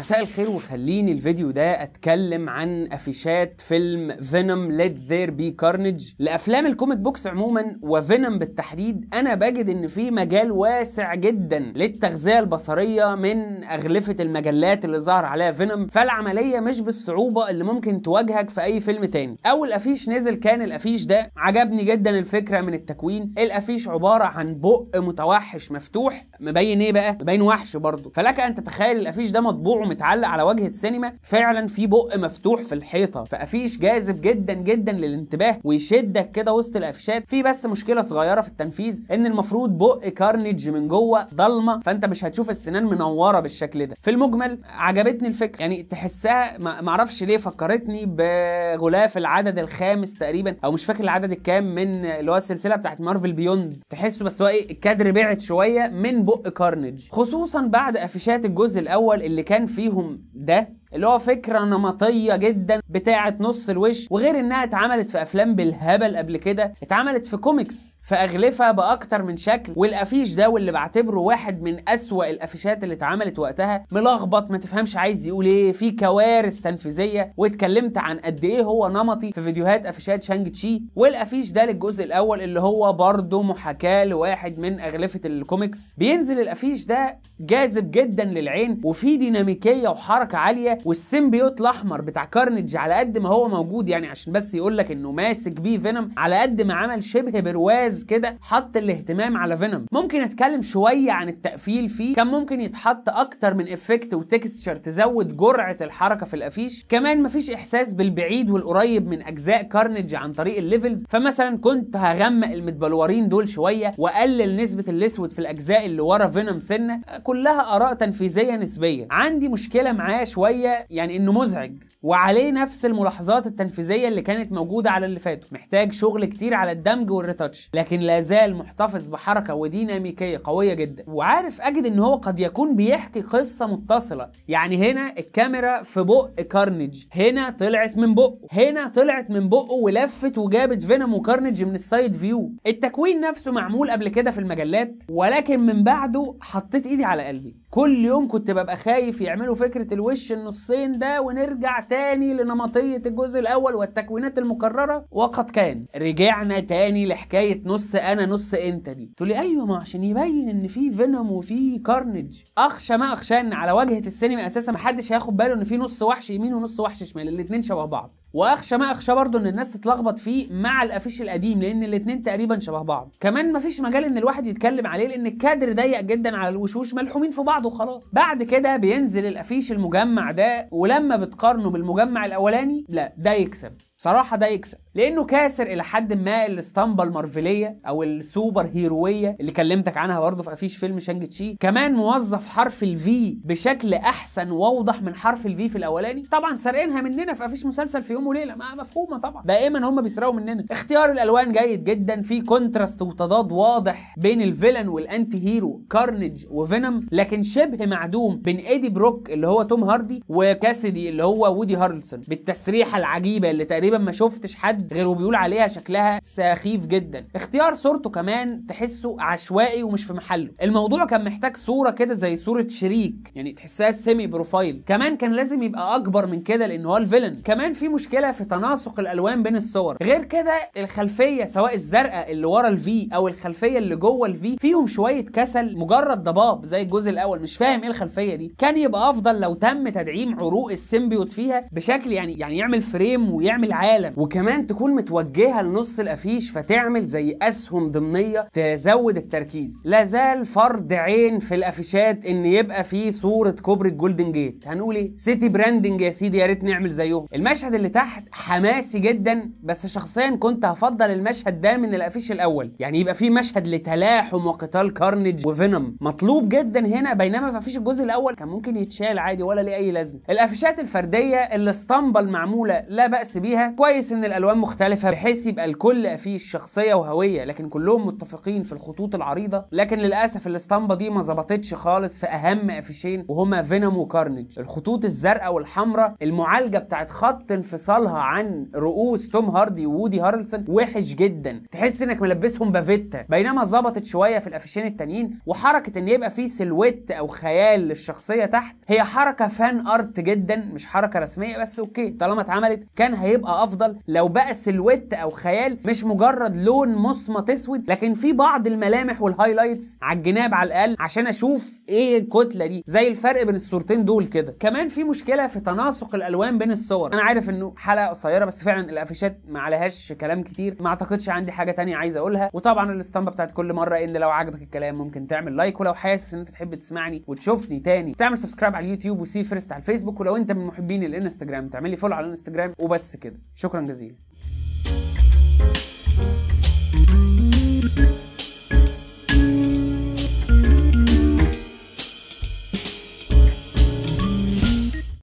مساء الخير وخليني الفيديو ده اتكلم عن افيشات فيلم فينوم ليت ذير بي كارنج لافلام الكوميك بوكس عموما وفينوم بالتحديد انا بجد ان في مجال واسع جدا للتغذيه البصريه من اغلفه المجلات اللي ظهر عليها فينوم فالعمليه مش بالصعوبه اللي ممكن تواجهك في اي فيلم تاني اول افيش نزل كان الافيش ده عجبني جدا الفكره من التكوين الافيش عباره عن بق متوحش مفتوح مبين ايه بقى مبين وحش برضه فلك ان تتخيل الافيش ده مطبوع متعلق على واجهه سينما فعلا في بق مفتوح في الحيطه فقفيش جاذب جدا جدا للانتباه ويشدك كده وسط القفشات في بس مشكله صغيره في التنفيذ ان المفروض بق كارنيج من جوه ضلمه فانت مش هتشوف السنان منوره بالشكل ده في المجمل عجبتني الفكره يعني تحسها معرفش ليه فكرتني بغلاف العدد الخامس تقريبا او مش فاكر العدد الكام من اللي هو السلسله بتاعت مارفل بيوند تحسه بس هو ايه الكادر بعد شويه من بق كارنيج خصوصا بعد قفشات الجزء الاول اللي كان فيه فيهم ده اللي هو فكرة نمطية جدا بتاعة نص الوش وغير انها اتعملت في افلام بالهبل قبل كده اتعملت في كوميكس في اغلفة باكتر من شكل والافيش ده واللي بعتبره واحد من اسوأ الافيشات اللي اتعملت وقتها ملخبط ما تفهمش عايز يقول ايه في كوارث تنفيذية واتكلمت عن قد ايه هو نمطي في فيديوهات افيشات شانج تشي والافيش ده للجزء الاول اللي هو برضه محاكاة لواحد من اغلفة الكوميكس بينزل الافيش ده جاذب جدا للعين وفيه ديناميكية وحركة عالية والسيمبيوت الاحمر بتاع كارنج على قد ما هو موجود يعني عشان بس يقول لك انه ماسك بيه فينوم على قد ما عمل شبه برواز كده حط الاهتمام على فينوم ممكن اتكلم شويه عن التقفيل فيه كان ممكن يتحط اكتر من افكت وتكستشر تزود جرعه الحركه في الافيش كمان مفيش احساس بالبعيد والقريب من اجزاء كارنج عن طريق الليفلز فمثلا كنت هغمق المتبلورين دول شويه واقلل نسبه الاسود في الاجزاء اللي ورا فينوم سنه كلها اراء تنفيذيه نسبيه عندي مشكله معاه شويه حاجه يعني انه مزعج وعليه نفس الملاحظات التنفيذيه اللي كانت موجوده على اللي فاتوا محتاج شغل كتير على الدمج والريتاتش لكن لا زال محتفظ بحركه وديناميكيه قويه جدا وعارف اجد ان هو قد يكون بيحكي قصه متصله يعني هنا الكاميرا في بق كارنج هنا طلعت من بقه هنا طلعت من بقه ولفت وجابت فينوم وكارنج من السايد فيو التكوين نفسه معمول قبل كده في المجلات ولكن من بعده حطيت ايدي على قلبي كل يوم كنت ببقى خايف يعملوا فكرة الوش النصين ده ونرجع تاني لنمطية الجزء الأول والتكوينات المكررة وقد كان رجعنا تاني لحكاية نص أنا نص أنت دي تقول لي أيوة ما عشان يبين إن في فينوم وفي كارنج أخشى ما أخشى إن على واجهة السينما أساسا محدش هياخد باله إن في نص وحش يمين ونص وحش شمال الاتنين شبه بعض واخشى ما اخشى برضه ان الناس تتلخبط فيه مع الافيش القديم لان الاتنين تقريبا شبه بعض كمان مفيش مجال ان الواحد يتكلم عليه لان الكادر ضيق جدا على الوشوش ملحومين في بعض بعض وخلاص بعد كده بينزل الافيش المجمع ده ولما بتقارنه بالمجمع الاولاني لا ده يكسب صراحه ده يكسب لانه كاسر الى حد ما الاسطمبه المارفليه او السوبر هيرويه اللي كلمتك عنها برضه في افيش فيلم شانج تشي كمان موظف حرف الفي بشكل احسن واوضح من حرف الفي في الاولاني طبعا سارقينها مننا في افيش مسلسل في يوم وليله ما مفهومه طبعا دائما هم بيسرقوا مننا اختيار الالوان جيد جدا في كونتراست وتضاد واضح بين الفيلن والانتي هيرو كارنج وفينوم لكن شبه معدوم بين ايدي بروك اللي هو توم هاردي وكاسدي اللي هو وودي هارلسون بالتسريحه العجيبه اللي تقريبا ما شفتش حد غير وبيقول عليها شكلها سخيف جدا اختيار صورته كمان تحسه عشوائي ومش في محله الموضوع كان محتاج صوره كده زي صوره شريك يعني تحسها سيمي بروفايل كمان كان لازم يبقى اكبر من كده لان هو الفيلن كمان في مشكله في تناسق الالوان بين الصور غير كده الخلفيه سواء الزرقاء اللي ورا الفي او الخلفيه اللي جوه الفي فيهم شويه كسل مجرد ضباب زي الجزء الاول مش فاهم ايه الخلفيه دي كان يبقى افضل لو تم تدعيم عروق السيمبيوت فيها بشكل يعني يعني يعمل فريم ويعمل العالم وكمان تكون متوجهه لنص الافيش فتعمل زي اسهم ضمنيه تزود التركيز لا زال فرض عين في الافيشات ان يبقى فيه صوره كوبري الجولدن جيت هنقول ايه سيتي براندنج يا سيدي يا ريت نعمل زيهم المشهد اللي تحت حماسي جدا بس شخصيا كنت هفضل المشهد ده من الافيش الاول يعني يبقى فيه مشهد لتلاحم وقتال كارنج وفينوم مطلوب جدا هنا بينما في افيش الجزء الاول كان ممكن يتشال عادي ولا ليه اي لازمه الافيشات الفرديه اللي اسطنبل المعموله لا باس بيها كويس ان الالوان مختلفه بحيث يبقى الكل فيه شخصيه وهويه لكن كلهم متفقين في الخطوط العريضه لكن للاسف الاسطمبه دي ما ظبطتش خالص في اهم قفشين وهما فينوم وكارنج الخطوط الزرقاء والحمراء المعالجه بتاعت خط انفصالها عن رؤوس توم هاردي وودي هارلسون وحش جدا تحس انك ملبسهم بافيتا بينما ظبطت شويه في القفشين التانيين وحركه ان يبقى في سلويت او خيال للشخصيه تحت هي حركه فان ارت جدا مش حركه رسميه بس اوكي طالما اتعملت كان هيبقى افضل لو بقى سلويت او خيال مش مجرد لون مصمت اسود لكن في بعض الملامح والهايلايتس على الجناب على الاقل عشان اشوف ايه الكتله دي زي الفرق بين الصورتين دول كده كمان في مشكله في تناسق الالوان بين الصور انا عارف انه حلقه قصيره بس فعلا الافيشات ما عليهاش كلام كتير ما اعتقدش عندي حاجه تانية عايز اقولها وطبعا الاسطمبه بتاعت كل مره ان لو عجبك الكلام ممكن تعمل لايك ولو حاسس ان انت تحب تسمعني وتشوفني تاني تعمل سبسكرايب على اليوتيوب وسي فيرست على الفيسبوك ولو انت من محبين الانستجرام تعمل لي فولو على الانستجرام وبس كده شكرا جزيلا